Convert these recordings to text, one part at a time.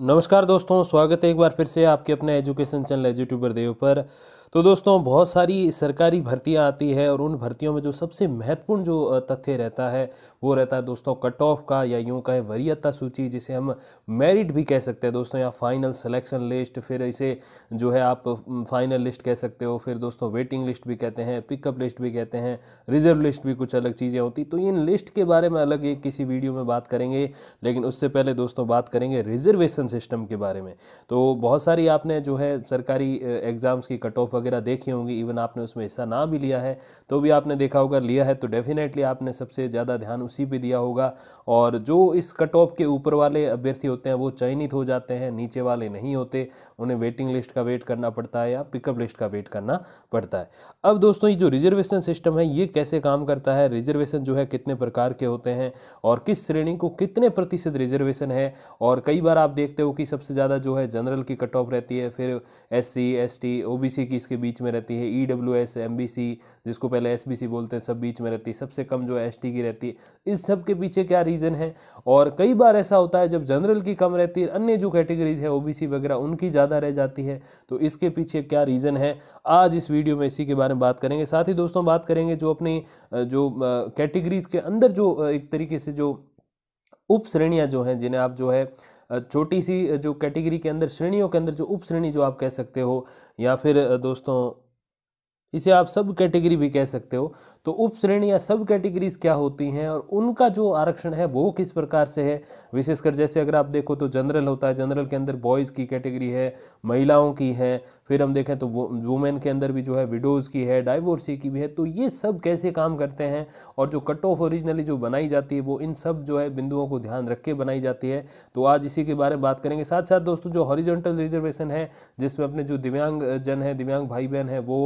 नमस्कार दोस्तों स्वागत है एक बार फिर से आपके अपने एजुकेशन चैनल एजुट्यूबर देव पर तो दोस्तों बहुत सारी सरकारी भर्तियां आती है और उन भर्तियों में जो सबसे महत्वपूर्ण जो तथ्य रहता है वो रहता है दोस्तों कट ऑफ का या यूं कहें वरीयता सूची जिसे हम मेरिट भी कह सकते हैं दोस्तों या फाइनल सिलेक्शन लिस्ट फिर इसे जो है आप फाइनल लिस्ट कह सकते हो फिर दोस्तों वेटिंग लिस्ट भी कहते हैं पिकअप लिस्ट भी कहते हैं रिजर्व लिस्ट भी कुछ अलग चीज़ें होती तो इन लिस्ट के बारे में अलग एक किसी वीडियो में बात करेंगे लेकिन उससे पहले दोस्तों बात करेंगे रिजर्वेशन एजुकेशन सिस्टम के बारे में तो बहुत सारी आपने जो है सरकारी एग्ज़ाम्स की कट ऑफ वगैरह देखी होंगी इवन आपने उसमें हिस्सा ना भी लिया है तो भी आपने देखा होगा लिया है तो डेफिनेटली आपने सबसे ज़्यादा ध्यान उसी पर दिया होगा और जो इस कट ऑफ के ऊपर वाले अभ्यर्थी होते हैं वो चयनित हो जाते हैं नीचे वाले नहीं होते उन्हें वेटिंग लिस्ट का वेट करना पड़ता है या पिकअप लिस्ट का वेट करना पड़ता है अब दोस्तों ये जो रिजर्वेशन सिस्टम है ये कैसे काम करता है रिजर्वेशन जो है कितने प्रकार के होते हैं और किस श्रेणी को कितने प्रतिशत रिजर्वेशन है और कई बार आप देखते देखते हो कि सबसे ज़्यादा जो है जनरल की कट ऑफ रहती है फिर S C S T O B C की इसके बीच में रहती है E W S M B C जिसको पहले एस बी सी बोलते हैं सब बीच में रहती है सबसे कम जो है एस टी की रहती है इस सब के पीछे क्या रीज़न है और कई बार ऐसा होता है जब जनरल की कम रहती है अन्य जो कैटेगरीज है ओ बी सी वगैरह उनकी ज़्यादा रह जाती है तो इसके पीछे क्या रीज़न है आज इस वीडियो में इसी के बारे में बात करेंगे साथ ही दोस्तों बात करेंगे जो अपनी जो कैटेगरीज के अंदर जो एक तरीके से जो उप श्रेणियाँ जो हैं जिन्हें आप जो है आ, छोटी सी जो कैटेगरी के अंदर श्रेणियों के अंदर जो उप श्रेणी जो आप कह सकते हो या फिर दोस्तों इसे आप सब कैटेगरी भी कह सकते हो तो उप श्रेणी या सब कैटेगरीज क्या होती हैं और उनका जो आरक्षण है वो किस प्रकार से है विशेषकर जैसे अगर आप देखो तो जनरल होता है जनरल के अंदर बॉयज़ की कैटेगरी है महिलाओं की है फिर हम देखें तो वो वुमेन के अंदर भी जो है विडोज़ की है डाइवोर्सी की भी है तो ये सब कैसे काम करते हैं और जो कट ऑफ ओरिजिनली जो बनाई जाती है वो इन सब जो है बिंदुओं को ध्यान रख के बनाई जाती है तो आज इसी के बारे में बात करेंगे साथ साथ दोस्तों जो हॉरिजेंटल रिजर्वेशन है जिसमें अपने जो दिव्यांग जन है दिव्यांग भाई बहन है वो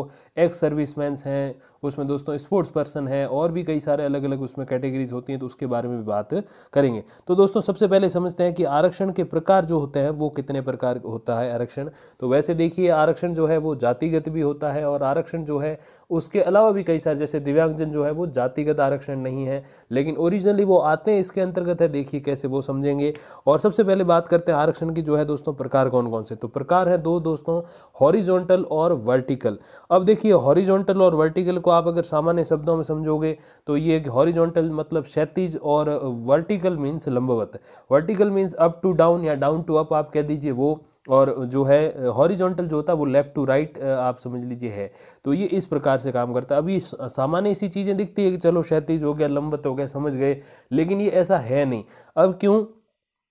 एक्स सर्विसमैन्स हैं उसमें दोस्तों स्पोर्ट्स पर्सन है और भी कई सारे अलग अलग उसमें कैटेगरीज होती हैं तो उसके बारे में भी बात करेंगे तो दोस्तों सबसे पहले समझते हैं कि आरक्षण के प्रकार जो होते हैं वो कितने प्रकार होता है आरक्षण तो वैसे देखिए आरक्षण जो है वो जातिगत भी होता है और आरक्षण जो है उसके अलावा भी कई सारे जैसे दिव्यांगजन जो है वो जातिगत आरक्षण नहीं है लेकिन ओरिजिनली वो आते हैं इसके अंतर्गत है देखिए कैसे वो समझेंगे और सबसे पहले बात करते हैं आरक्षण की जो है दोस्तों प्रकार कौन कौन से तो प्रकार है दो दोस्तों हॉरिजोनटल और वर्टिकल अब देखिए हॉरिजॉन्टल और वर्टिकल को आप अगर सामान्य शब्दों में समझोगे तो ये हॉरिजॉन्टल मतलब क्षैतिज और वर्टिकल मीन्स लंबवत vertical means up to down या डाउन टू अप आप कह दीजिए वो और जो है हॉरिजॉन्टल जो होता है वो लेफ़्ट टू राइट आप समझ लीजिए है तो ये इस प्रकार से काम करता है अभी सामान्य ऐसी चीज़ें दिखती है कि चलो क्षैतिज हो गया लंबत हो गया समझ गए लेकिन ये ऐसा है नहीं अब क्यों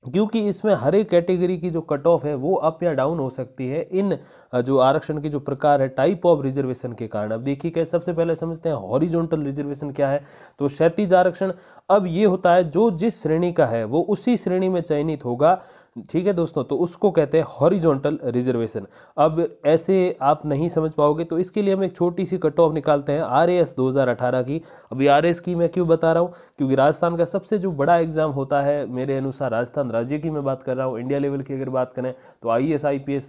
क्योंकि इसमें हर एक कैटेगरी की जो कट ऑफ है वो अप या डाउन हो सकती है इन जो आरक्षण के जो प्रकार है टाइप ऑफ रिजर्वेशन के कारण अब देखिए क्या सबसे पहले समझते हैं हॉरिजॉन्टल रिजर्वेशन क्या है तो क्षैतिज आरक्षण अब ये होता है जो जिस श्रेणी का है वो उसी श्रेणी में चयनित होगा ठीक है दोस्तों तो उसको कहते हैं हॉरिजॉन्टल रिजर्वेशन अब ऐसे आप नहीं समझ पाओगे तो इसके लिए हम एक छोटी सी कट ऑफ निकालते हैं आर 2018 की अभी आर की मैं क्यों बता रहा हूँ क्योंकि राजस्थान का सबसे जो बड़ा एग्ज़ाम होता है मेरे अनुसार राजस्थान राज्य की मैं बात कर रहा हूँ इंडिया लेवल की अगर बात करें तो आई एस आई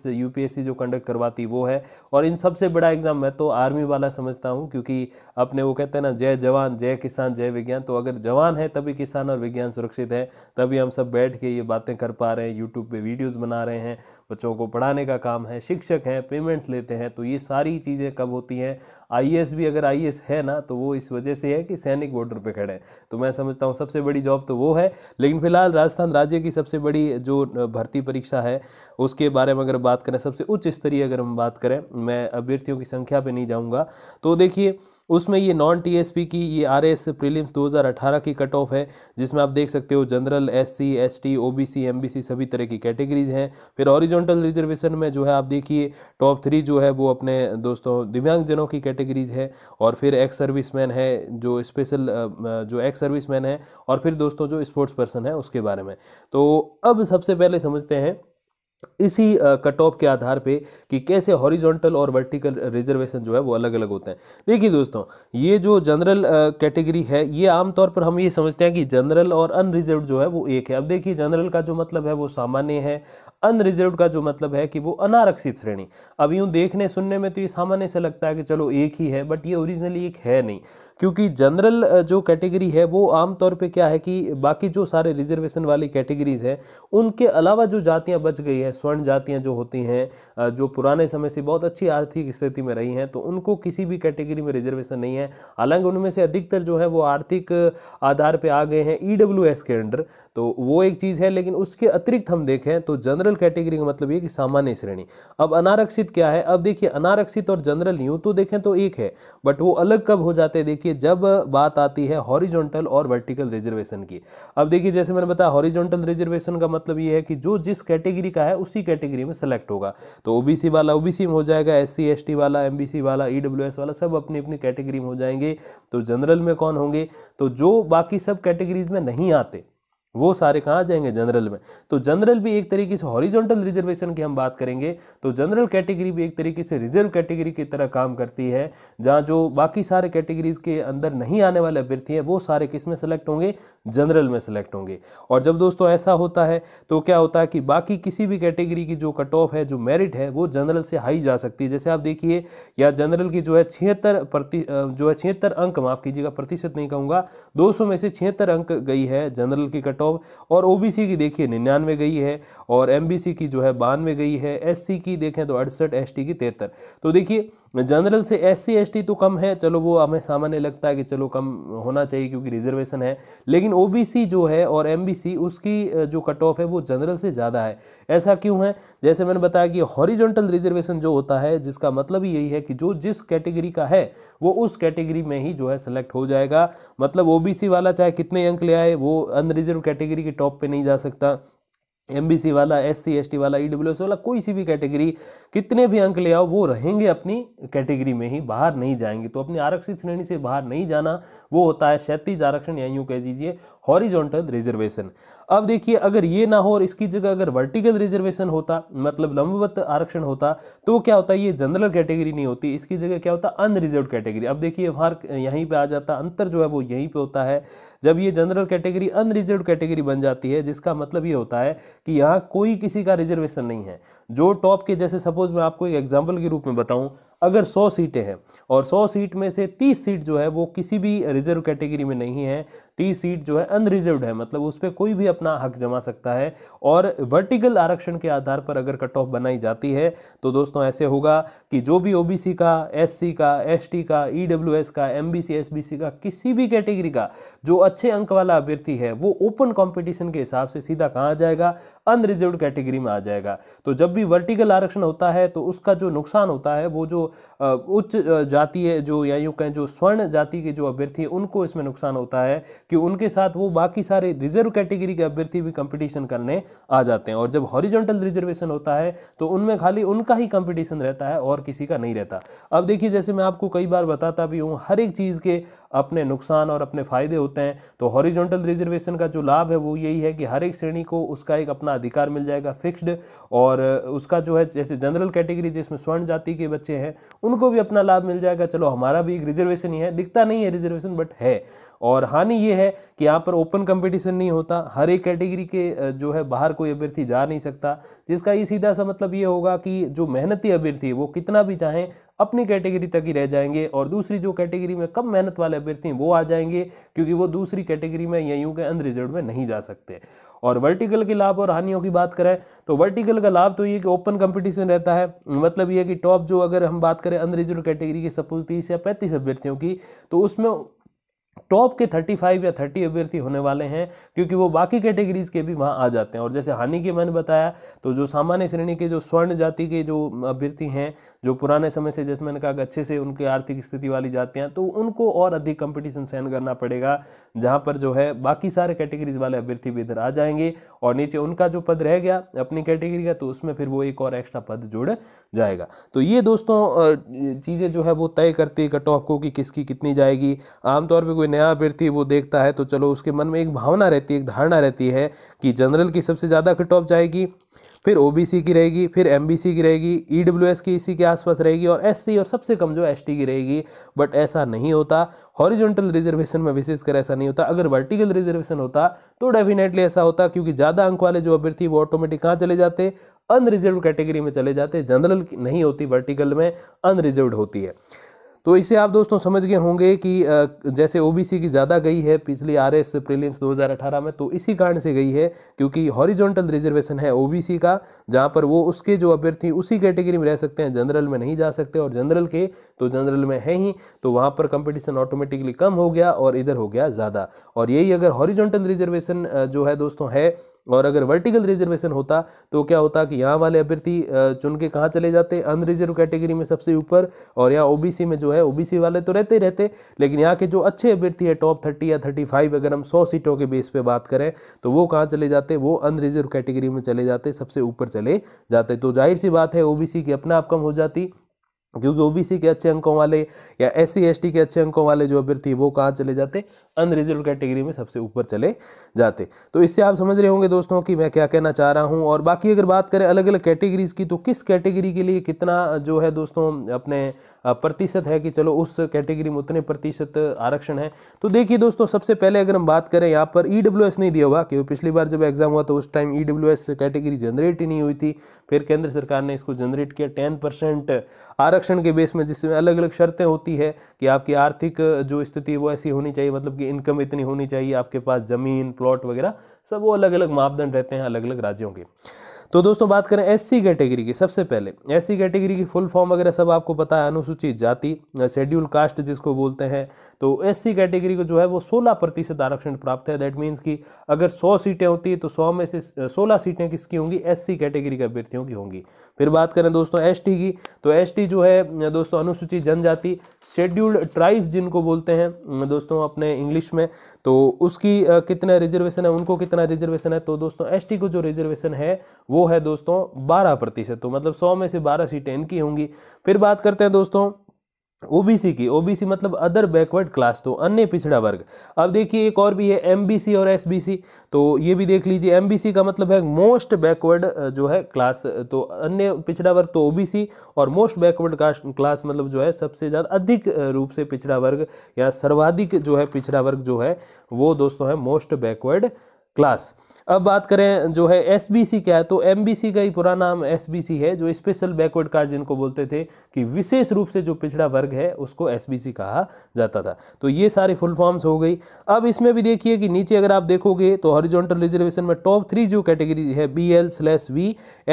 जो कंडक्ट करवाती वो है और इन सबसे बड़ा एग्ज़ाम मैं तो आर्मी वाला समझता हूँ क्योंकि अपने वो कहते हैं ना जय जवान जय किसान जय विज्ञान तो अगर जवान है तभी किसान और विज्ञान सुरक्षित है तभी हम सब बैठ के ये बातें कर पा रहे हैं यूट्यूब पे वीडियोस बना रहे हैं बच्चों को पढ़ाने का काम है शिक्षक हैं पेमेंट्स लेते हैं तो ये सारी चीज़ें कब होती हैं आई भी अगर आई है ना तो वो इस वजह से है कि सैनिक बॉर्डर पर खड़े हैं तो मैं समझता हूँ सबसे बड़ी जॉब तो वो है लेकिन फिलहाल राजस्थान राज्य की सबसे बड़ी जो भर्ती परीक्षा है उसके बारे में अगर बात करें सबसे उच्च स्तरीय अगर हम बात करें मैं अभ्यर्थियों की संख्या पर नहीं जाऊँगा तो देखिए उसमें ये नॉन टीएसपी की ये आरएस प्रीलिम्स 2018 की कट ऑफ है जिसमें आप देख सकते हो general SC ST OBC MBC सभी तरह की कैटेगरीज हैं फिर ऑरिजेंटल रिजर्वेशन में जो है आप देखिए टॉप थ्री जो है वो अपने दोस्तों दिव्यांगजनों की कैटेगरीज है और फिर एक्स सर्विस है जो स्पेशल जो एक्स सर्विस है और फिर दोस्तों जो स्पोर्ट्स पर्सन है उसके बारे में तो अब सबसे पहले समझते हैं इसी कट ऑफ के आधार पे कि कैसे हॉरिजॉन्टल और वर्टिकल रिजर्वेशन जो है वो अलग अलग होते हैं देखिए दोस्तों ये जो जनरल कैटेगरी है ये आमतौर पर हम ये समझते हैं कि जनरल और अनरिजर्व जो है वो एक है अब देखिए जनरल का जो मतलब है वो सामान्य है अनरिजर्व का जो मतलब है कि वो अनारक्षित श्रेणी अब यूँ देखने सुनने में तो ये सामान्य से लगता है कि चलो एक ही है बट ये ओरिजिनली एक है नहीं क्योंकि जनरल जो कैटेगरी है वो आमतौर पर क्या है कि बाकी जो सारे रिजर्वेशन वाली कैटेगरीज हैं उनके अलावा जो जातियाँ बच गई हैं हैं स्वर्ण जातियाँ जो होती हैं जो पुराने समय से बहुत अच्छी आर्थिक स्थिति में रही हैं तो उनको किसी भी कैटेगरी में रिजर्वेशन नहीं है हालांकि उनमें से अधिकतर जो है वो आर्थिक आधार पर आ गए हैं ई e के अंडर तो वो एक चीज़ है लेकिन उसके अतिरिक्त हम देखें तो जनरल कैटेगरी का मतलब ये कि सामान्य श्रेणी अब अनारक्षित क्या है अब देखिए अनारक्षित और जनरल यूँ तो देखें तो एक है बट वो अलग कब हो जाते हैं देखिए जब बात आती है हॉरिजॉन्टल और वर्टिकल रिजर्वेशन की अब देखिए जैसे मैंने बताया हॉरिजॉन्टल रिजर्वेशन का मतलब ये है कि जो जिस कैटेगरी का है उसी कैटेगरी में सेलेक्ट होगा तो ओबीसी वाला ओबीसी में हो जाएगा एस सी वाला एमबीसी वाला ईडब्ल्यूएस e वाला सब अपनी अपनी कैटेगरी में हो जाएंगे तो जनरल में कौन होंगे तो जो बाकी सब कैटेगरीज में नहीं आते वो सारे कहाँ जाएंगे जनरल में तो जनरल भी एक तरीके से हॉरिजॉन्टल रिजर्वेशन की हम बात करेंगे तो जनरल कैटेगरी भी एक तरीके से रिजर्व कैटेगरी की तरह काम करती है जहाँ जो बाकी सारे कैटेगरीज के अंदर नहीं आने वाले अभ्यर्थी हैं वो सारे किस में सेलेक्ट होंगे जनरल में सेलेक्ट होंगे और जब दोस्तों ऐसा होता है तो क्या होता है कि बाकी किसी भी कैटेगरी की जो कट ऑफ है जो मेरिट है वो जनरल से हाई जा सकती है जैसे आप देखिए या जनरल की जो है छिहत्तर प्रति जो है छिहत्तर अंक माफ कीजिएगा प्रतिशत नहीं कहूँगा दो में से छिहत्तर अंक गई है जनरल की कट परसेंट ऑफ और ओबीसी की देखिए निन्यानवे गई है और एमबीसी की जो है बानवे गई है एससी की देखें तो अड़सठ एसटी की तिहत्तर तो देखिए जनरल से एस सी तो कम है चलो वो हमें सामान्य लगता है कि चलो कम होना चाहिए क्योंकि रिजर्वेशन है लेकिन ओ जो है और एम उसकी जो कट ऑफ है वो जनरल से ज़्यादा है ऐसा क्यों है जैसे मैंने बताया कि हॉरिजेंटल रिजर्वेशन जो होता है जिसका मतलब ही यही है कि जो जिस कैटेगरी का है वो उस कैटेगरी में ही जो है सेलेक्ट हो जाएगा मतलब ओबीसी वाला चाहे कितने अंक ले आए वो अनरिजर्व कैटेगरी के टॉप पे नहीं जा सकता एम वाला एस सी वाला ई e वाला कोई सी भी कैटेगरी कितने भी अंक ले आओ वो रहेंगे अपनी कैटेगरी में ही बाहर नहीं जाएंगे तो अपनी आरक्षित श्रेणी से बाहर नहीं जाना वो होता है क्षैतिज आरक्षण या यूँ कह दीजिए हॉरिजॉन्टल रिजर्वेशन अब देखिए अगर ये ना हो और इसकी जगह अगर वर्टिकल रिजर्वेशन होता मतलब लंबवत आरक्षण होता तो क्या होता ये जनरल कैटेगरी नहीं होती इसकी जगह क्या होता अनरिजर्व कैटेगरी अब देखिए वहाँ यहीं पर आ जाता अंतर जो है वो यहीं पर होता है जब ये जनरल कैटेगरी अनरिजर्व कैटेगरी बन जाती है जिसका मतलब ये होता है कि यहाँ कोई किसी का रिजर्वेशन नहीं है जो टॉप के जैसे सपोज मैं आपको एक एग्जाम्पल के रूप में बताऊँ अगर 100 सीटें हैं और 100 सीट में से 30 सीट जो है वो किसी भी रिजर्व कैटेगरी में नहीं है 30 सीट जो है अनरिजर्व है मतलब उस पर कोई भी अपना हक जमा सकता है और वर्टिकल आरक्षण के आधार पर अगर कट ऑफ बनाई जाती है तो दोस्तों ऐसे होगा कि जो भी ओ का एस का एस का ई e का एम बी का किसी भी कैटेगरी का जो अच्छे अंक वाला अभ्यर्थी है वो ओपन कॉम्पिटिशन के हिसाब से सीधा कहाँ आ जाएगा अनरिजर्व कैटेगरी में आ जाएगा तो जब भी वर्टिकल आरक्षण होता है तो उसका जो नुकसान होता है वो जो उच्च जाति है जो या यूँ कहें जो स्वर्ण जाति के जो अभ्यर्थी उनको इसमें नुकसान होता है कि उनके साथ वो बाकी सारे रिजर्व कैटेगरी के अभ्यर्थी भी कंपटीशन करने आ जाते हैं और जब हॉरिजेंटल रिजर्वेशन होता है तो उनमें खाली उनका ही कंपटीशन रहता है और किसी का नहीं रहता अब देखिए जैसे मैं आपको कई बार बताता भी हूँ हर एक चीज़ के अपने नुकसान और अपने फ़ायदे होते हैं तो हॉरिजेंटल रिजर्वेशन का जो लाभ है वो यही है कि हर एक श्रेणी को उसका एक अपना अधिकार मिल जाएगा फिक्स्ड और उसका जो है जैसे जनरल कैटेगरी जिसमें स्वर्ण जाति के बच्चे हैं उनको भी अपना लाभ मिल जाएगा चलो हमारा भी एक रिजर्वेशन ही है दिखता नहीं है रिजर्वेशन बट है और हानि ये है कि यहाँ पर ओपन कंपटीशन नहीं होता हर एक कैटेगरी के जो है बाहर कोई अभ्यर्थी जा नहीं सकता जिसका ये सीधा सा मतलब ये होगा कि जो मेहनती अभ्यर्थी वो कितना भी चाहें अपनी कैटेगरी तक ही रह जाएंगे और दूसरी जो कैटेगरी में कम मेहनत वाले अभ्यर्थी वो आ जाएंगे क्योंकि वो दूसरी कैटेगरी में या यूँ के अनरिजर्व में नहीं जा सकते और वर्टिकल के लाभ और हानियों की बात करें तो वर्टिकल का लाभ तो ये कि ओपन कंपटीशन रहता है मतलब ये कि टॉप जो अगर हम बात करें अनरिजर्व कैटेगरी के सपोज तीस या पैंतीस अभ्यर्थियों की तो उसमें टॉप के 35 या 30 अभ्यर्थी होने वाले हैं क्योंकि वो बाकी कैटेगरीज के, भी वहाँ आ जाते हैं और जैसे हानि के मैंने बताया तो जो सामान्य श्रेणी के जो स्वर्ण जाति के जो अभ्यर्थी हैं जो पुराने समय से जैसे मैंने कहा अच्छे से उनकी आर्थिक स्थिति वाली जातियाँ तो उनको और अधिक कंपटीशन सहन करना पड़ेगा जहाँ पर जो है बाकी सारे कैटेगरीज वाले अभ्यर्थी भी इधर आ जाएंगे और नीचे उनका जो पद रह गया अपनी कैटेगरी का तो उसमें फिर वो एक और एक्स्ट्रा पद जुड़ जाएगा तो ये दोस्तों चीज़ें जो है वो तय करती है कट ऑफ को कि किसकी कितनी जाएगी आमतौर पर कोई नया अभ्यर्थी वो देखता है तो चलो उसके मन में एक भावना रहती है एक धारणा रहती है कि जनरल की सबसे ज़्यादा कट ऑफ जाएगी फिर ओ की रहेगी फिर एम की रहेगी ई e की इसी के आसपास रहेगी और एस और सबसे कम जो एस की रहेगी बट ऐसा नहीं होता हॉरिजॉन्टल रिजर्वेशन में विशेषकर ऐसा नहीं होता अगर वर्टिकल रिजर्वेशन होता तो डेफिनेटली ऐसा होता क्योंकि ज़्यादा अंक वाले जो अभ्यर्थी वो ऑटोमेटिक कहाँ चले जाते अनरिजर्व कैटेगरी में चले जाते जनरल नहीं होती वर्टिकल में अनरिजर्व होती है तो इसे आप दोस्तों समझ गए होंगे कि जैसे ओबीसी की ज़्यादा गई है पिछली आर एस प्रीलिम्स 2018 में तो इसी कारण से गई है क्योंकि हॉरिजॉन्टल रिजर्वेशन है ओबीसी का जहां पर वो उसके जो अभ्यर्थी उसी कैटेगरी में रह सकते हैं जनरल में नहीं जा सकते और जनरल के तो जनरल में है ही तो वहाँ पर कंपटीशन ऑटोमेटिकली कम हो गया और इधर हो गया ज़्यादा और यही अगर हॉरिजोंटल रिजर्वेशन जो है दोस्तों है और अगर वर्टिकल रिजर्वेशन होता तो क्या होता कि यहाँ वाले अभ्यर्थी चुन के कहाँ चले जाते अनरिजर्व कैटेगरी में सबसे ऊपर और यहाँ ओबीसी में जो है ओबीसी वाले तो रहते रहते लेकिन यहाँ के जो अच्छे अभ्यर्थी है टॉप थर्टी या थर्टी फाइव अगर हम सौ सीटों के बेस पे बात करें तो वो कहाँ चले जाते वो अनरिजर्व कैटेगरी में चले जाते सबसे ऊपर चले जाते तो जाहिर सी बात है ओ की अपना आप कम हो जाती क्योंकि ओबीसी के अच्छे अंकों वाले या एस सी के अच्छे अंकों वाले जो अभ्यर्थी वो कहाँ चले जाते अनरिजर्व कैटेगरी में सबसे ऊपर चले जाते तो इससे आप समझ रहे होंगे दोस्तों कि मैं क्या कहना चाह रहा हूँ और बाकी अगर बात करें अलग अलग कैटेगरीज की तो किस कैटेगरी के लिए कितना जो है दोस्तों अपने प्रतिशत है कि चलो उस कैटेगरी में उतने प्रतिशत आरक्षण है तो देखिए दोस्तों सबसे पहले अगर हम बात करें यहाँ पर ई e नहीं दिया हुआ क्योंकि पिछली बार जब एग्जाम हुआ तो उस टाइम ई कैटेगरी जनरेट ही नहीं हुई थी फिर केंद्र सरकार ने इसको जनरेट किया टेन आरक्षण आरक्षण के बेस में जिसमें अलग अलग शर्तें होती है कि आपकी आर्थिक जो स्थिति वो ऐसी होनी चाहिए मतलब कि इनकम इतनी होनी चाहिए आपके पास ज़मीन प्लॉट वगैरह सब वो अलग अलग मापदंड रहते हैं अलग अलग राज्यों के तो दोस्तों बात करें एससी कैटेगरी की सबसे पहले एससी कैटेगरी की फुल फॉर्म वगैरह सब आपको पता है अनुसूचित जाति शेड्यूल कास्ट जिसको बोलते हैं तो एससी कैटेगरी को जो है वो सोलह प्रतिशत आरक्षण प्राप्त है दैट मीन्स कि अगर सौ सीटें होती है तो सौ में से सोलह सीटें किसकी होंगी सी कैटेगरी के अभ्यर्थियों की होंगी फिर बात करें दोस्तों टी की तो टी जो है दोस्तों अनुसूचित जनजाति शेड्यूल्ड ट्राइब्स जिनको बोलते हैं दोस्तों अपने इंग्लिश में तो उसकी कितना रिजर्वेशन है उनको कितना रिजर्वेशन है तो दोस्तों टी को जो रिजर्वेशन है वो वो है दोस्तों बारह प्रतिशत तो मतलब सौ में से बारह सीटें इनकी होंगी फिर बात करते हैं दोस्तों ओबीसी की ओबीसी मतलब अदर बैकवर्ड क्लास तो अन्य पिछड़ा वर्ग अब देखिए एक और भी है एमबीसी और एसबीसी तो ये भी देख लीजिए एमबीसी का मतलब है मोस्ट बैकवर्ड जो है क्लास तो अन्य पिछड़ा वर्ग तो ओबीसी और मोस्ट बैकवर्ड क्लास मतलब जो है सबसे ज़्यादा अधिक रूप से पिछड़ा वर्ग या सर्वाधिक जो है पिछड़ा वर्ग जो है वो दोस्तों है मोस्ट बैकवर्ड क्लास अब बात करें जो है एस क्या है तो एम का ही पूरा नाम एस है जो स्पेशल बैकवर्ड कार्ड जिनको बोलते थे कि विशेष रूप से जो पिछड़ा वर्ग है उसको एस कहा जाता था तो ये सारे फुल फॉर्म्स हो गई अब इसमें भी देखिए कि नीचे अगर आप देखोगे तो हॉरिजॉन्टल रिजर्वेशन में टॉप थ्री जो कैटेगरी है B L slash V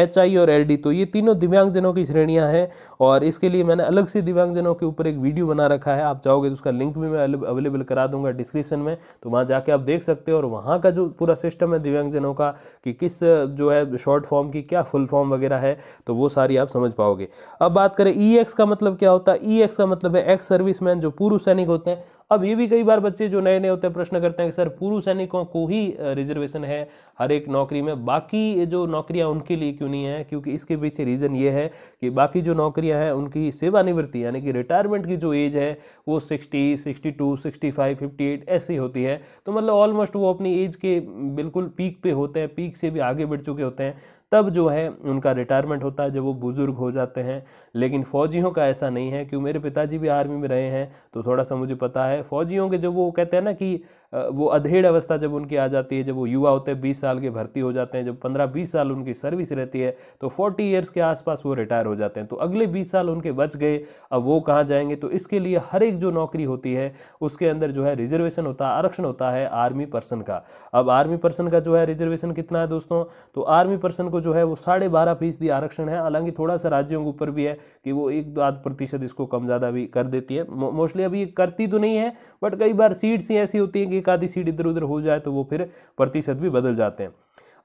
H I और एल डी तो ये तीनों दिव्यांगजनों की श्रेणियाँ हैं और इसके लिए मैंने अलग से दिव्यांगजनों के ऊपर एक वीडियो बना रखा है आप चाहोगे तो उसका लिंक भी मैं अवेलेबल करा दूंगा डिस्क्रिप्शन में तो वहाँ जाके आप देख सकते हो और वहाँ का जो पूरा सिस्टम है दिव्यांग कंजंक्शनों का कि किस जो है शॉर्ट फॉर्म की क्या फुल फॉर्म वगैरह है तो वो सारी आप समझ पाओगे अब बात करें ई e एक्स का मतलब क्या होता है ई e एक्स का मतलब है एक्स सर्विसमैन जो पूर्व सैनिक होते हैं अब ये भी कई बार बच्चे जो नए नए होते हैं प्रश्न करते हैं कि सर पूर्व सैनिकों को ही रिजर्वेशन है हर एक नौकरी में बाकी जो नौकरियां उनके लिए क्यों नहीं है क्योंकि इसके पीछे रीज़न ये है कि बाकी जो नौकरियां हैं उनकी सेवानिवृत्ति यानी कि रिटायरमेंट की जो एज है वो sixty sixty two sixty five fifty eight ऐसी होती है तो मतलब ऑलमोस्ट वो अपनी एज के बिल्कुल पी पीक पे होते हैं पीक से भी आगे बढ़ चुके होते हैं तब जो है उनका रिटायरमेंट होता है जब वो बुज़ुर्ग हो जाते हैं लेकिन फ़ौजियों का ऐसा नहीं है क्यों मेरे पिताजी भी आर्मी में रहे हैं तो थोड़ा सा मुझे पता है फ़ौजियों के जब वो कहते हैं ना कि वो अधेड़ अवस्था जब उनकी आ जाती है जब वो युवा होते हैं बीस साल के भर्ती हो जाते हैं जब पंद्रह बीस साल उनकी सर्विस रहती है तो फोर्टी ईयर्स के आसपास वो रिटायर हो जाते हैं तो अगले बीस साल उनके बच गए अब वो कहाँ जाएंगे तो इसके लिए हर एक जो नौकरी होती है उसके अंदर जो है रिजर्वेशन होता है आरक्षण होता है आर्मी पर्सन का अब आर्मी पर्सन का जो है रिजर्वेशन कितना है दोस्तों तो आर्मी पर्सन को को जो है वो साढ़े बारह फीसदी आरक्षण है हालांकि थोड़ा सा राज्यों के ऊपर भी है कि वो एक दो आध प्रतिशत इसको कम ज़्यादा भी कर देती है मोस्टली अभी करती तो नहीं है बट कई बार सीट्स ही ऐसी होती हैं कि एक आधी सीट इधर उधर हो जाए तो वो फिर प्रतिशत भी बदल जाते हैं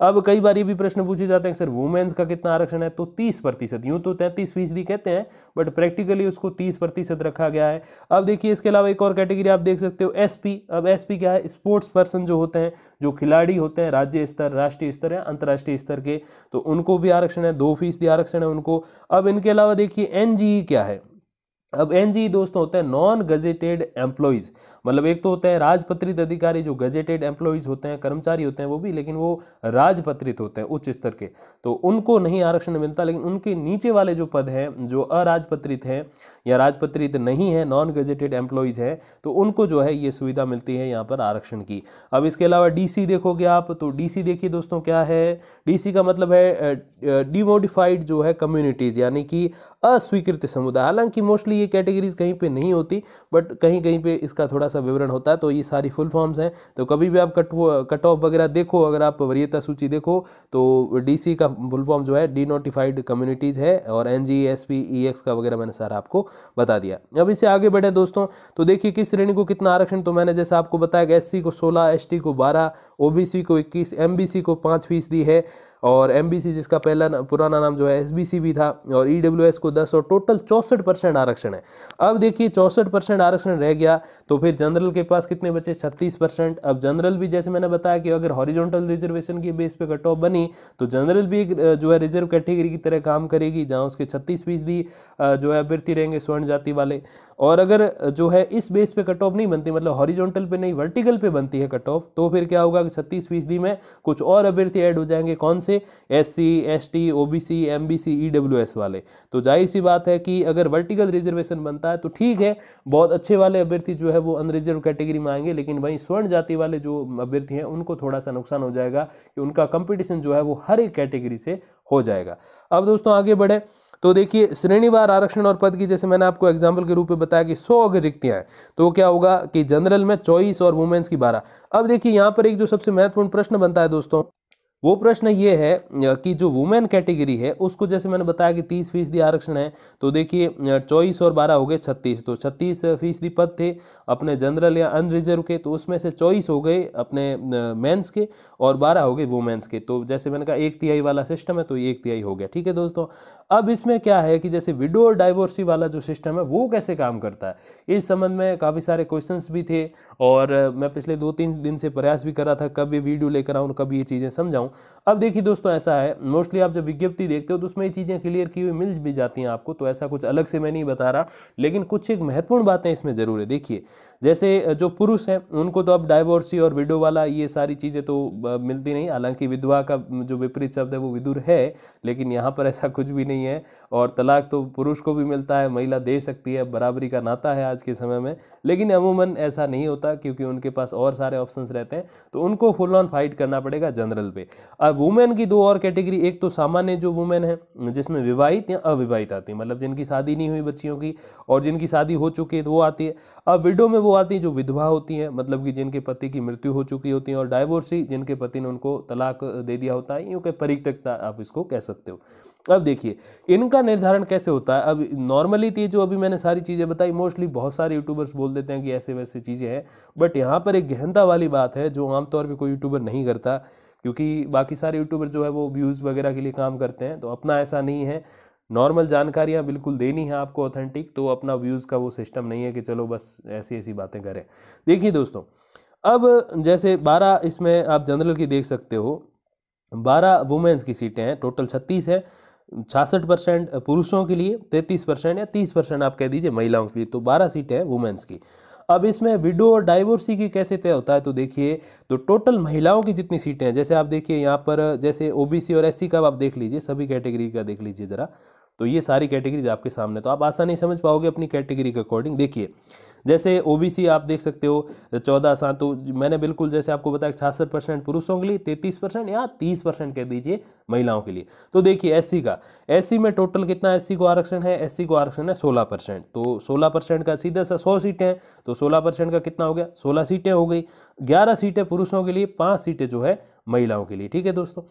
अब कई बार ये भी प्रश्न पूछे जाते हैं सर वुमेन्स का कितना आरक्षण है तो तीस प्रतिशत यूँ तो तैंतीस फीसदी कहते हैं बट प्रैक्टिकली उसको तीस प्रतिशत रखा गया है अब देखिए इसके अलावा एक और कैटेगरी आप देख सकते हो एस अब एस क्या है स्पोर्ट्स पर्सन जो होते हैं जो खिलाड़ी होते हैं राज्य स्तर राष्ट्रीय स्तर या अंतर्राष्ट्रीय स्तर के तो उनको भी आरक्षण है दो फीसदी आरक्षण है उनको अब इनके अलावा देखिए एन e क्या है अब एनजी दोस्तों होते हैं नॉन गजेटेड एम्प्लॉयज़ मतलब एक तो होते हैं राजपत्रित अधिकारी जो गजेटेड एम्प्लॉयज़ होते हैं कर्मचारी होते हैं वो भी लेकिन वो राजपत्रित होते हैं उच्च स्तर के तो उनको नहीं आरक्षण मिलता लेकिन उनके नीचे वाले जो पद हैं जो अराजपत्रित हैं या राजपत्रित नहीं है नॉन गजेटेड एम्प्लॉयज़ हैं तो उनको जो है ये सुविधा मिलती है यहाँ पर आरक्षण की अब इसके अलावा डी देखोगे आप तो डी देखिए दोस्तों क्या है डी का मतलब है डिमोडिफाइड जो है कम्युनिटीज़ यानी कि अस्वीकृत समुदाय हालांकि मोस्टली ये कैटेगरीज कहीं पे नहीं होती बट कहीं कहीं पे इसका थोड़ा सा विवरण होता है तो ये सारी फुल फॉर्म्स हैं तो कभी भी आप कट कट ऑफ वगैरह देखो अगर आप वरीयता सूची देखो तो डी का फुल फॉर्म जो है डी नोटिफाइड कम्युनिटीज़ है और N G S P E X का वगैरह मैंने सारा आपको बता दिया अब इससे आगे बढ़े दोस्तों तो देखिए किस श्रेणी को कितना आरक्षण तो मैंने जैसे आपको बताया कि एस को सोलह एस को बारह ओ को इक्कीस एम को पाँच फीसदी है और एम जिसका पहला ना, पुराना नाम जो है एस भी था और ई e को दस और टोटल चौसठ परसेंट आरक्षण है अब देखिए चौसठ परसेंट आरक्षण रह गया तो फिर जनरल के पास कितने बचे छत्तीस परसेंट अब जनरल भी जैसे मैंने बताया कि अगर हॉरिजॉन्टल रिजर्वेशन की बेस पे कट ऑफ बनी तो जनरल भी एक जो है रिजर्व कैटेगरी की तरह काम करेगी जहाँ उसके छत्तीस फीसदी जो है अभ्यर्थी रहेंगे स्वर्ण जाति वाले और अगर जो है इस बेस पे कट ऑफ नहीं बनती मतलब हॉरिजॉन्टल पे नहीं वर्टिकल पे बनती है कट ऑफ तो फिर क्या होगा कि छत्तीस फीसदी में कुछ और अभ्यर्थी ऐड हो जाएंगे कौन से से S C S T O B C M B C E W S वाले तो जाहिर सी बात है कि अगर वर्टिकल रिजर्वेशन बनता है तो ठीक है बहुत अच्छे वाले अभ्यर्थी जो है वो अनरिजर्व कैटेगरी में आएंगे लेकिन वहीं स्वर्ण जाति वाले जो अभ्यर्थी हैं उनको थोड़ा सा नुकसान हो जाएगा कि उनका कंपटीशन जो है वो हर एक कैटेगरी से हो जाएगा अब दोस्तों आगे बढ़े तो देखिए श्रेणीवार आरक्षण और पद की जैसे मैंने आपको एग्जाम्पल के रूप में बताया कि सौ अगर रिक्तियां हैं तो क्या होगा कि जनरल में चौबीस और वुमेन्स की बारह अब देखिए यहाँ पर एक जो सबसे महत्वपूर्ण प्रश्न बनता है दोस्तों वो प्रश्न ये है कि जो वुमेन कैटेगरी है उसको जैसे मैंने बताया कि तीस फीसदी आरक्षण है तो देखिए चौबीस और बारह हो गए छत्तीस तो छत्तीस फीसदी पद थे अपने जनरल या अनरिजर्व के तो उसमें से चौबीस हो गए अपने मेंस के और बारह हो गए वुमेन्स के तो जैसे मैंने कहा एक तिहाई वाला सिस्टम है तो एक तिहाई हो गया ठीक है दोस्तों अब इसमें क्या है कि जैसे विडो और डाइवोर्सी वाला जो सिस्टम है वो कैसे काम करता है इस संबंध में काफ़ी सारे क्वेश्चन भी थे और मैं पिछले दो तीन दिन से प्रयास भी कर रहा था कभी वीडियो लेकर आऊँ कभी ये चीज़ें समझाऊँ हूँ अब देखिए दोस्तों ऐसा है मोस्टली आप जब विज्ञप्ति देखते हो तो उसमें ये चीज़ें क्लियर की हुई मिल भी जाती हैं आपको तो ऐसा कुछ अलग से मैं नहीं बता रहा लेकिन कुछ एक महत्वपूर्ण बातें इसमें ज़रूर है देखिए जैसे जो पुरुष हैं उनको तो अब डाइवोर्सी और विडो वाला ये सारी चीज़ें तो मिलती नहीं हालांकि विधवा का जो विपरीत शब्द है वो विदुर है लेकिन यहाँ पर ऐसा कुछ भी नहीं है और तलाक तो पुरुष को भी मिलता है महिला दे सकती है बराबरी का नाता है आज के समय में लेकिन अमूमन ऐसा नहीं होता क्योंकि उनके पास और सारे ऑप्शंस रहते हैं तो उनको फुल ऑन फाइट करना पड़ेगा जनरल पे अब वुमेन की दो और कैटेगरी एक तो सामान्य जो वुमेन है जिसमें विवाहित या अविवाहित आती है मतलब जिनकी शादी नहीं हुई बच्चियों की और जिनकी शादी हो चुकी है तो वो आती है अब विडो में वो आती है जो विधवा होती हैं मतलब कि जिनके पति की मृत्यु हो चुकी होती है और डाइवोर्सी जिनके पति ने उनको तलाक दे दिया होता है यूँ के परित्यक्ता आप इसको कह सकते हो अब देखिए इनका निर्धारण कैसे होता है अब नॉर्मली तो जो अभी मैंने सारी चीज़ें बताई मोस्टली बहुत सारे यूट्यूबर्स बोल देते हैं कि ऐसे वैसे चीज़ें हैं बट यहाँ पर एक गहनता वाली बात है जो आमतौर पर कोई यूट्यूबर नहीं करता क्योंकि बाकी सारे यूट्यूबर जो है वो व्यूज़ वगैरह के लिए काम करते हैं तो अपना ऐसा नहीं है नॉर्मल जानकारियाँ बिल्कुल देनी है आपको ऑथेंटिक तो अपना व्यूज़ का वो सिस्टम नहीं है कि चलो बस ऐसी ऐसी बातें करें देखिए दोस्तों अब जैसे बारह इसमें आप जनरल की देख सकते हो बारह वुमेंस की सीटें हैं टोटल छत्तीस हैं छासठ परसेंट पुरुषों के लिए तैंतीस परसेंट या तीस परसेंट आप कह दीजिए महिलाओं के लिए तो बारह सीटें हैं वुमेंस की अब इसमें विडो और डाइवोर्सी की कैसे तय होता है तो देखिए तो टोटल महिलाओं की जितनी सीटें हैं जैसे आप देखिए यहाँ पर जैसे ओबीसी और एससी का आप देख लीजिए सभी कैटेगरी का देख लीजिए ज़रा तो ये सारी कैटेगरीज आपके सामने तो आप आसानी समझ पाओगे अपनी कैटेगरी के अकॉर्डिंग देखिए जैसे ओबीसी आप देख सकते हो चौदह सात तो मैंने बिल्कुल जैसे आपको बताया छियासठ परसेंट पुरुषों के लिए तैंतीस परसेंट या तीस परसेंट कह दीजिए महिलाओं के लिए तो देखिए एस का एस में टोटल कितना एस को आरक्षण है एस को आरक्षण है सोलह परसेंट तो सोलह परसेंट का सीधा सा सौ सीटें हैं तो सोलह परसेंट का कितना हो गया सोलह सीटें हो गई ग्यारह सीटें पुरुषों के लिए पाँच सीटें जो है महिलाओं के लिए ठीक है दोस्तों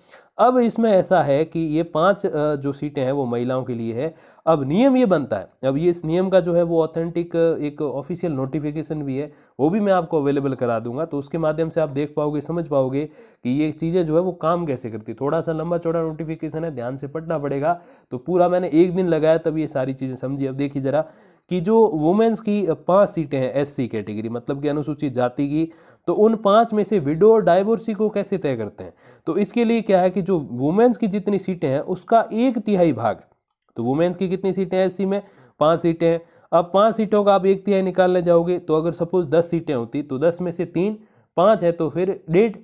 अब इसमें ऐसा है कि ये पांच जो सीटें हैं वो महिलाओं के लिए है अब नियम ये बनता है अब ये इस नियम का जो है वो ऑथेंटिक एक ऑफिस ऑफिशियल नोटिफिकेशन भी है वो भी मैं आपको अवेलेबल करा दूंगा तो उसके माध्यम से आप देख पाओगे समझ पाओगे कि ये चीज़ें जो है वो काम कैसे करती थोड़ा सा लंबा चौड़ा नोटिफिकेशन है ध्यान से पढ़ना पड़ेगा तो पूरा मैंने एक दिन लगाया तब ये सारी चीज़ें समझी अब देखिए ज़रा कि जो वुमेंस की पांच सीटें हैं एससी कैटेगरी मतलब कि अनुसूचित जाति की तो उन पांच में से विडो और डाइवोर्सी को कैसे तय करते हैं तो इसके लिए क्या है कि जो वुमेंस की जितनी सीटें हैं उसका एक तिहाई भाग तो वुमेंस की कितनी सीटें हैं एससी में पांच सीटें हैं अब पांच सीटों का आप एक तिहाई निकालने जाओगे तो अगर सपोज दस सीटें होती तो दस में से तीन पाँच है तो फिर डेढ़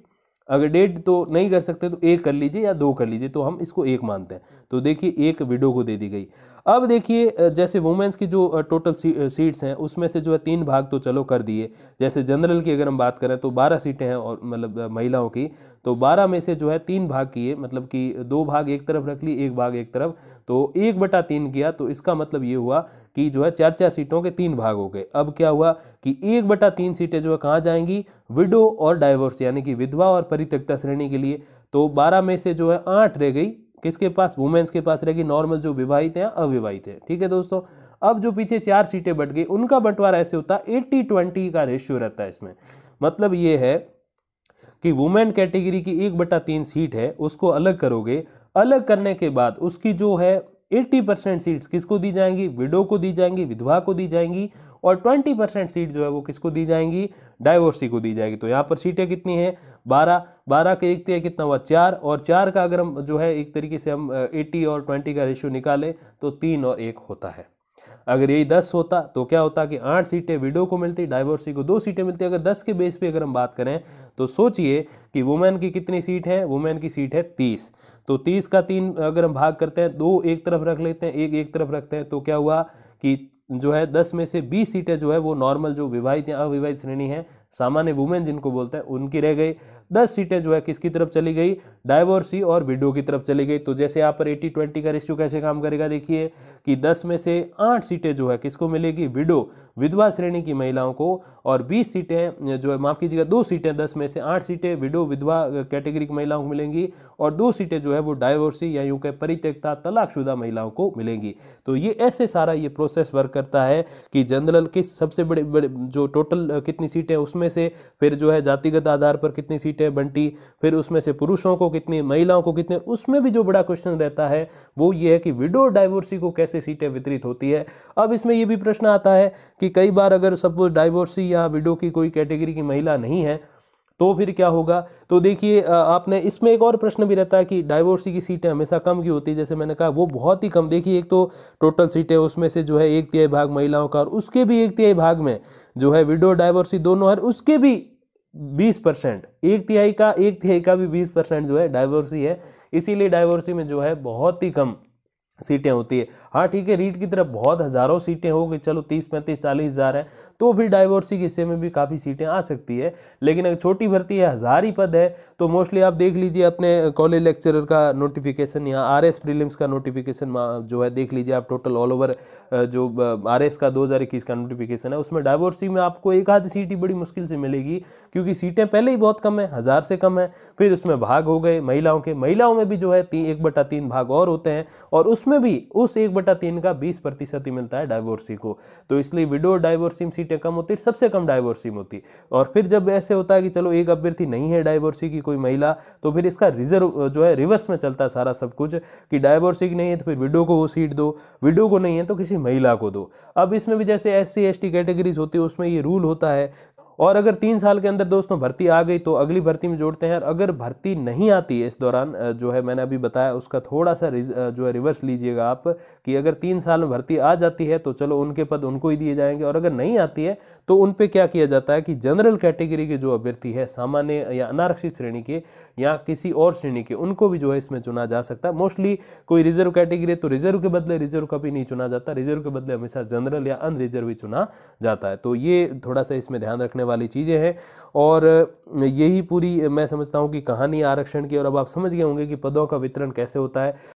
अगर डेढ़ तो नहीं कर सकते तो एक कर लीजिए या दो कर लीजिए तो हम इसको एक मानते हैं तो देखिए एक विडो को दे दी गई अब देखिए जैसे वुमेंस की जो टोटल सीट्स हैं उसमें से जो है तीन भाग तो चलो कर दिए जैसे जनरल की अगर हम बात करें तो बारह सीटें हैं और मतलब महिलाओं की तो बारह में से जो है तीन भाग किए मतलब कि दो भाग एक तरफ रख ली एक भाग एक तरफ तो एक बटा तीन किया तो इसका मतलब ये हुआ कि जो है चार चार सीटों के तीन भाग हो गए अब क्या हुआ कि एक बटा तीन सीटें जो है कहाँ जाएंगी विडो और डाइवोर्स यानी कि विधवा और परित्यक्ता श्रेणी के लिए तो बारह में से जो है आठ रह गई किसके पास वुमेन्स के पास रहेगी नॉर्मल जो विवाहित हैं अविवाहित हैं ठीक है दोस्तों अब जो पीछे चार सीटें बट गई उनका बंटवारा ऐसे होता है एट्टी ट्वेंटी का रेशियो रहता है इसमें मतलब ये है कि वुमेन कैटेगरी की एक बटा तीन सीट है उसको अलग करोगे अलग करने के बाद उसकी जो है 80 परसेंट सीट्स किसको दी जाएंगी विडो को दी जाएंगी विधवा को दी जाएंगी और 20 परसेंट सीट जो है वो किसको दी जाएंगी डाइवोर्सी को दी जाएगी तो यहाँ पर सीटें कितनी हैं 12 12 के एक तय तो कितना हुआ चार और चार का अगर हम जो है एक तरीके से हम 80 और 20 का रेशियो निकालें तो तीन और एक होता है अगर यही दस होता तो क्या होता कि आठ सीटें विडो को मिलती डाइवोर्सी को दो सीटें मिलती अगर दस के बेस पे अगर हम बात करें तो सोचिए कि वुमेन की कितनी सीट है वुमेन की सीट है तीस तो तीस का तीन अगर हम भाग करते हैं दो एक तरफ रख लेते हैं एक एक तरफ रखते हैं तो क्या हुआ कि जो है दस में से बीस सीटें जो है वो नॉर्मल जो विवाहित या अविवाहित श्रेणी है सामान्य वुमेन जिनको बोलते हैं उनकी रह गई दस सीटें जो है किसकी तरफ चली गई डाइवोर्सी और विडो की तरफ चली गई तो जैसे यहाँ पर एटी ट्वेंटी का रेशियो कैसे काम करेगा देखिए कि दस में से आठ सीटें जो है किसको मिलेगी विडो विधवा श्रेणी की महिलाओं को और बीस सीटें जो है माफ कीजिएगा दो सीटें दस में से आठ सीटें विडो विधवा कैटेगरी की महिलाओं को मिलेंगी और दो सीटें जो है वो डाइवोर्सी या यूँ कह परित्यक्ता तलाकशुदा महिलाओं को मिलेंगी तो ये ऐसे सारा ये प्रोसेस वर्क करता है कि जनरल किस सबसे बड़े, बड़े जो टोटल कितनी सीटें उसमें से फिर जो है जातिगत आधार पर कितनी सीटें सीटें बंटी फिर उसमें से पुरुषों को कितनी महिलाओं को कितने उसमें भी जो बड़ा क्वेश्चन रहता है वो ये है कि विडो डाइवोर्सी को कैसे सीटें वितरित होती है अब इसमें ये भी प्रश्न आता है कि कई बार अगर सपोज डाइवोर्सी या विडो की कोई कैटेगरी की महिला नहीं है तो फिर क्या होगा तो देखिए आपने इसमें एक और प्रश्न भी रहता है कि डाइवोर्सी की सीटें हमेशा कम की होती है जैसे मैंने कहा वो बहुत ही कम देखिए एक तो टोटल सीटें उसमें से जो है एक तिहाई भाग महिलाओं का और उसके भी एक तिहाई भाग में जो है विडो डाइवोर्सी दोनों है उसके भी बीस परसेंट एक तिहाई का एक तिहाई का भी बीस परसेंट जो है डाइवोर्सी है इसीलिए डाइवोर्सी में जो है बहुत ही कम सीटें होती है हाँ ठीक है रीट की तरफ बहुत हज़ारों सीटें हो गई चलो तीस पैंतीस चालीस हज़ार है तो फिर डाइवोर्सी के हिस्से में भी काफ़ी सीटें आ सकती है लेकिन अगर छोटी भर्ती है हज़ार ही पद है तो मोस्टली आप देख लीजिए अपने कॉलेज लेक्चरर का नोटिफिकेशन या आर एस प्रीलिम्स का नोटिफिकेशन जो है देख लीजिए आप टोटल ऑल ओवर जो आर एस का दो हज़ार इक्कीस का नोटिफिकेशन है उसमें डाइवोर्सी में आपको एक आधी सीट ही बड़ी मुश्किल से मिलेगी क्योंकि सीटें पहले ही बहुत कम है हज़ार से कम है फिर उसमें भाग हो गए महिलाओं के महिलाओं में भी जो है एक बटा तीन भाग और होते हैं और उस उसमें भी उस एक बटा तीन का बीस प्रतिशत ही मिलता है डाइवोर्सी को तो इसलिए विडो डाइवोर्सी में सीटें कम होती है सबसे कम डाइवोर्सी में होती और फिर जब ऐसे होता है कि चलो एक अभ्यर्थी नहीं है डाइवोर्सी की कोई महिला तो फिर इसका रिजर्व जो है रिवर्स में चलता है सारा सब कुछ कि डाइवोर्सी की नहीं है तो फिर विडो को वो सीट दो विडो को नहीं है तो किसी महिला को दो अब इसमें भी जैसे S C S T categories होती है उसमें ये रूल होता है और अगर तीन साल के अंदर दोस्तों भर्ती आ गई तो अगली भर्ती में जोड़ते हैं और अगर भर्ती नहीं आती है इस दौरान जो है मैंने अभी बताया उसका थोड़ा सा जो है रिवर्स लीजिएगा आप कि अगर तीन साल में भर्ती आ जाती है तो चलो उनके पद उनको ही दिए जाएंगे और अगर नहीं आती है तो उन पर क्या किया जाता है कि जनरल कैटेगरी के जो अभ्यर्थी है सामान्य या अनारक्षित श्रेणी के या किसी और श्रेणी के उनको भी जो है इसमें चुना जा सकता है मोस्टली कोई रिजर्व कैटेगरी है तो रिजर्व के बदले रिजर्व का भी नहीं चुना जाता रिजर्व के बदले हमेशा जनरल या अनरिजर्व ही चुना जाता है तो ये थोड़ा सा इसमें ध्यान रखने वाली चीज़ें हैं और यही पूरी मैं समझता हूँ कि कहानी आरक्षण की और अब आप समझ गए होंगे कि पदों का वितरण कैसे होता है